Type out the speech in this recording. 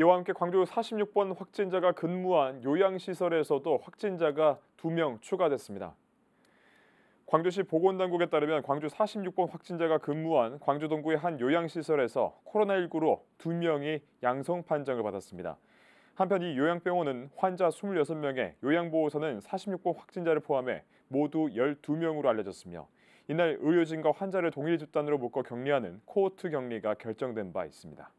이와 함께 광주 46번 확진자가 근무한 요양시설에서도 확진자가 2명 추가됐습니다. 광주시 보건당국에 따르면 광주 46번 확진자가 근무한 광주 동구의 한 요양시설에서 코로나19로 2명이 양성 판정을 받았습니다. 한편 이 요양병원은 환자 26명에 요양보호사는 46번 확진자를 포함해 모두 12명으로 알려졌으며 이날 의료진과 환자를 동일 집단으로 묶어 격리하는 코호트 격리가 결정된 바 있습니다.